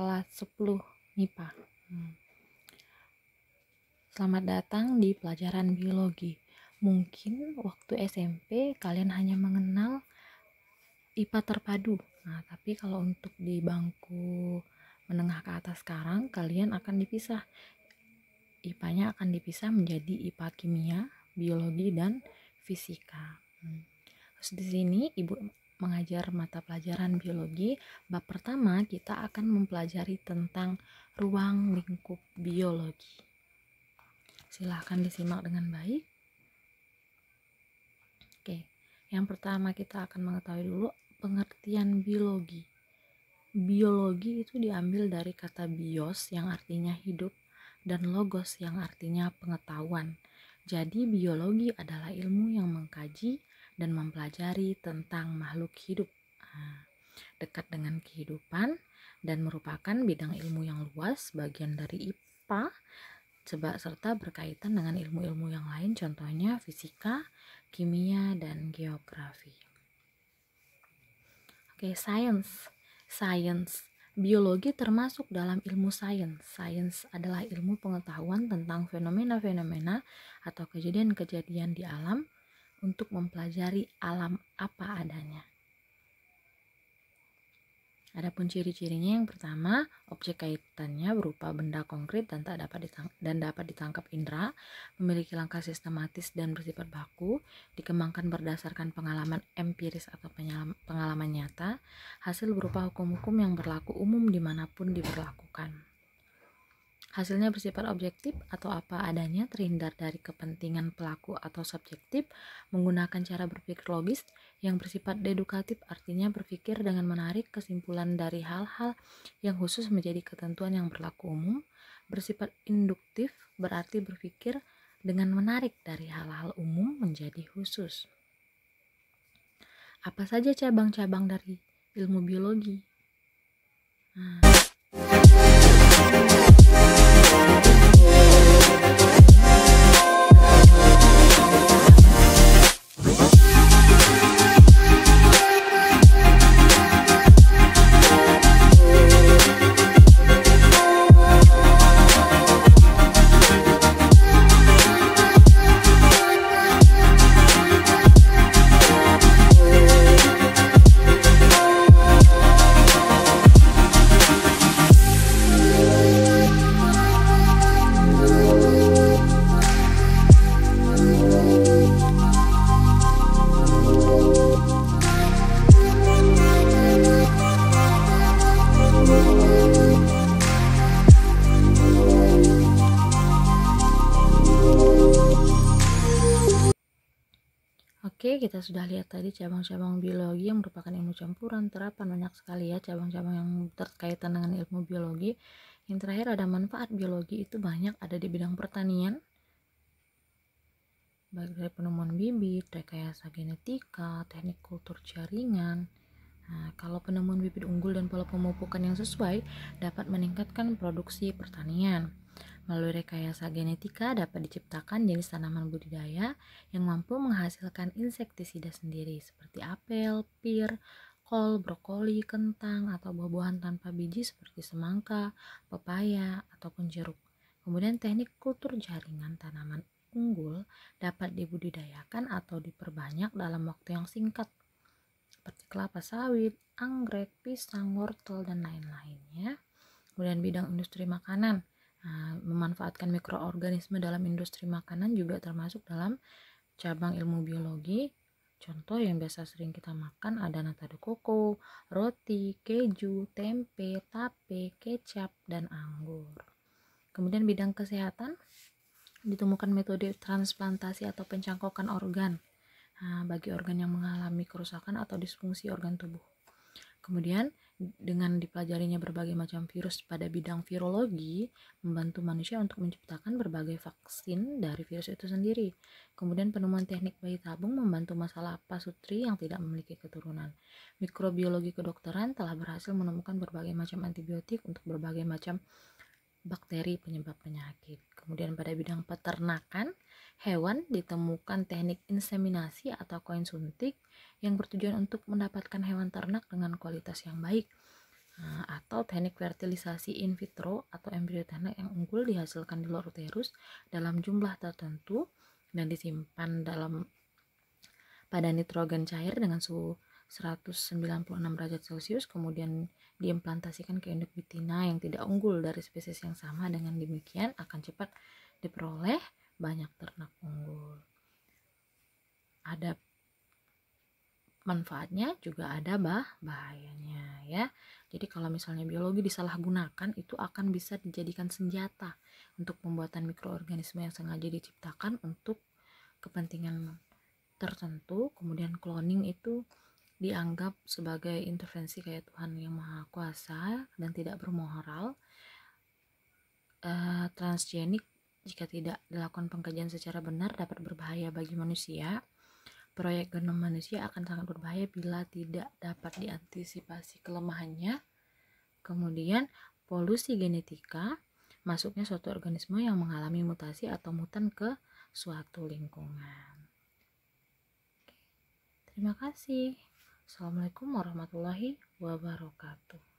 kelas 10 MIPA. Hmm. Selamat datang di pelajaran biologi. Mungkin waktu SMP kalian hanya mengenal IPA terpadu. Nah, tapi kalau untuk di bangku menengah ke atas sekarang kalian akan dipisah. IPA-nya akan dipisah menjadi IPA kimia, biologi dan fisika. Hmm. Terus di sini Ibu mengajar mata pelajaran biologi, bab pertama kita akan mempelajari tentang ruang lingkup biologi. Silahkan disimak dengan baik. Oke, yang pertama kita akan mengetahui dulu pengertian biologi. Biologi itu diambil dari kata bios yang artinya hidup dan logos yang artinya pengetahuan. Jadi biologi adalah ilmu yang mengkaji dan mempelajari tentang makhluk hidup ah, dekat dengan kehidupan dan merupakan bidang ilmu yang luas bagian dari IPA sebab serta berkaitan dengan ilmu-ilmu yang lain contohnya fisika, kimia, dan geografi. Oke, science. Science. Biologi termasuk dalam ilmu sains. Sains adalah ilmu pengetahuan tentang fenomena-fenomena atau kejadian-kejadian di alam untuk mempelajari alam apa adanya. Adapun ciri-cirinya yang pertama, objek kaitannya berupa benda konkret dan tak dapat dan dapat ditangkap indera, memiliki langkah sistematis dan bersifat baku, dikembangkan berdasarkan pengalaman empiris atau pengalaman nyata, hasil berupa hukum-hukum yang berlaku umum dimanapun diberlakukan. Hasilnya bersifat objektif atau apa adanya, terhindar dari kepentingan pelaku atau subjektif, menggunakan cara berpikir logis yang bersifat dedukatif, artinya berpikir dengan menarik kesimpulan dari hal-hal yang khusus menjadi ketentuan yang berlaku umum, bersifat induktif, berarti berpikir dengan menarik dari hal-hal umum menjadi khusus. Apa saja cabang-cabang dari ilmu biologi? Nah. Oke, kita sudah lihat tadi cabang-cabang biologi yang merupakan ilmu campuran terapan banyak sekali ya cabang-cabang yang terkait dengan ilmu biologi. Yang terakhir ada manfaat biologi itu banyak ada di bidang pertanian. Baik dari penemuan bibit, rekayasa genetika, teknik kultur jaringan. Nah, kalau penemuan bibit unggul dan pola pemupukan yang sesuai dapat meningkatkan produksi pertanian. Melalui rekayasa genetika dapat diciptakan jenis tanaman budidaya yang mampu menghasilkan insektisida sendiri seperti apel, pir, kol, brokoli, kentang, atau buah-buahan tanpa biji seperti semangka, pepaya, ataupun jeruk. Kemudian teknik kultur jaringan tanaman unggul dapat dibudidayakan atau diperbanyak dalam waktu yang singkat seperti kelapa sawit, anggrek, pisang, wortel, dan lain-lainnya. Kemudian bidang industri makanan Ah, memanfaatkan mikroorganisme dalam industri makanan juga termasuk dalam cabang ilmu biologi. Contoh yang biasa sering kita makan ada nata de coco, roti, keju, tempe, tape, kecap, dan anggur. Kemudian bidang kesehatan ditemukan metode transplantasi atau pencangkokan organ nah, bagi organ yang mengalami kerusakan atau disfungsi organ tubuh. Kemudian, dengan dipelajarinya berbagai macam virus pada bidang virologi, membantu manusia untuk menciptakan berbagai vaksin dari virus itu sendiri. Kemudian penemuan teknik bayi tabung membantu masalah pasutri yang tidak memiliki keturunan. Mikrobiologi kedokteran telah berhasil menemukan berbagai macam antibiotik untuk berbagai macam bakteri penyebab penyakit. Kemudian pada bidang peternakan, hewan ditemukan teknik inseminasi atau koin suntik yang bertujuan untuk mendapatkan hewan ternak dengan kualitas yang baik eh, atau teknik fertilisasi in vitro atau embrio ternak yang unggul dihasilkan di luar uterus dalam jumlah tertentu dan disimpan dalam pada nitrogen cair dengan suhu 196 derajat celcius kemudian diimplantasikan ke induk betina yang tidak unggul dari spesies yang sama dengan demikian akan cepat diperoleh banyak ternak unggul. Ada manfaatnya juga ada bah bahayanya ya. Jadi kalau misalnya biologi disalahgunakan itu akan bisa dijadikan senjata untuk pembuatan mikroorganisme yang sengaja diciptakan untuk kepentingan tertentu. Kemudian cloning itu dianggap sebagai intervensi kayak Tuhan yang Maha Kuasa dan tidak bermoral. Uh, transgenik jika tidak dilakukan pengkajian secara benar dapat berbahaya bagi manusia. Proyek genom manusia akan sangat berbahaya bila tidak dapat diantisipasi kelemahannya. Kemudian, polusi genetika masuknya suatu organisme yang mengalami mutasi atau mutan ke suatu lingkungan. Terima kasih. Assalamualaikum warahmatullahi wabarakatuh.